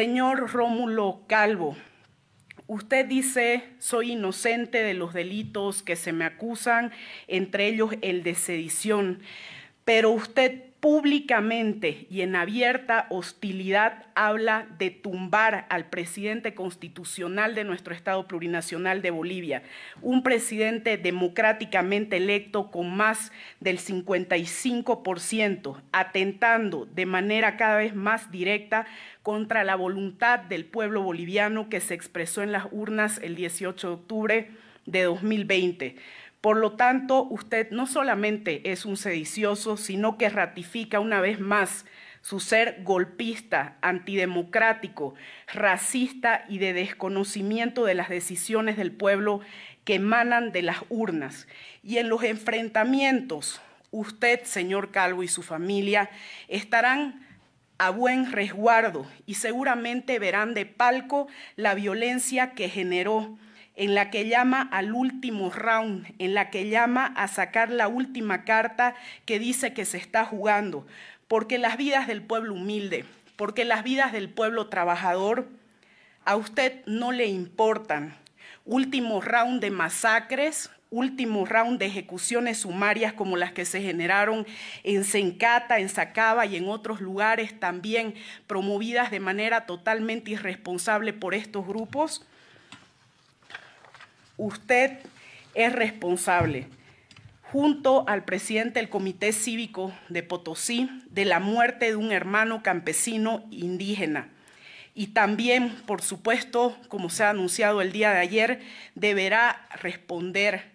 Señor Rómulo Calvo, usted dice, soy inocente de los delitos que se me acusan, entre ellos el de sedición, pero usted públicamente y en abierta hostilidad habla de tumbar al presidente constitucional de nuestro Estado plurinacional de Bolivia, un presidente democráticamente electo con más del 55%, atentando de manera cada vez más directa contra la voluntad del pueblo boliviano que se expresó en las urnas el 18 de octubre de 2020 por lo tanto, usted no solamente es un sedicioso, sino que ratifica una vez más su ser golpista, antidemocrático, racista y de desconocimiento de las decisiones del pueblo que emanan de las urnas. Y en los enfrentamientos, usted, señor Calvo, y su familia estarán a buen resguardo y seguramente verán de palco la violencia que generó en la que llama al último round, en la que llama a sacar la última carta que dice que se está jugando, porque las vidas del pueblo humilde, porque las vidas del pueblo trabajador a usted no le importan. Último round de masacres, último round de ejecuciones sumarias como las que se generaron en Sencata, en Sacaba y en otros lugares también promovidas de manera totalmente irresponsable por estos grupos. Usted es responsable, junto al presidente del Comité Cívico de Potosí, de la muerte de un hermano campesino indígena. Y también, por supuesto, como se ha anunciado el día de ayer, deberá responder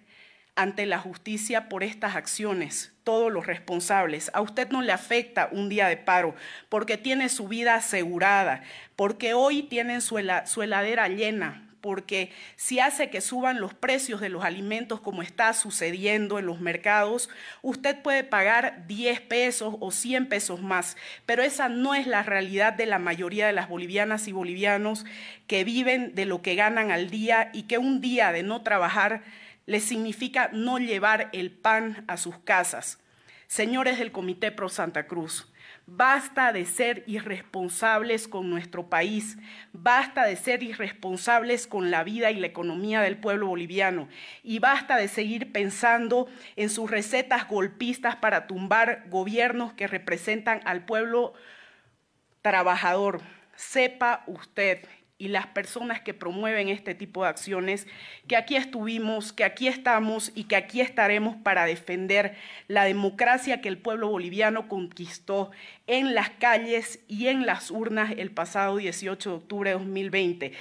ante la justicia por estas acciones, todos los responsables. A usted no le afecta un día de paro porque tiene su vida asegurada, porque hoy tienen su, heladera llena, porque si hace que suban los precios de los alimentos como está sucediendo en los mercados, usted puede pagar 10 pesos o 100 pesos más, pero esa no es la realidad de la mayoría de las bolivianas y bolivianos que viven de lo que ganan al día y que un día de no trabajar les significa no llevar el pan a sus casas. Señores del Comité Pro Santa Cruz, basta de ser irresponsables con nuestro país, basta de ser irresponsables con la vida y la economía del pueblo boliviano y basta de seguir pensando en sus recetas golpistas para tumbar gobiernos que representan al pueblo trabajador. Sepa usted y las personas que promueven este tipo de acciones, que aquí estuvimos, que aquí estamos y que aquí estaremos para defender la democracia que el pueblo boliviano conquistó en las calles y en las urnas el pasado 18 de octubre de 2020.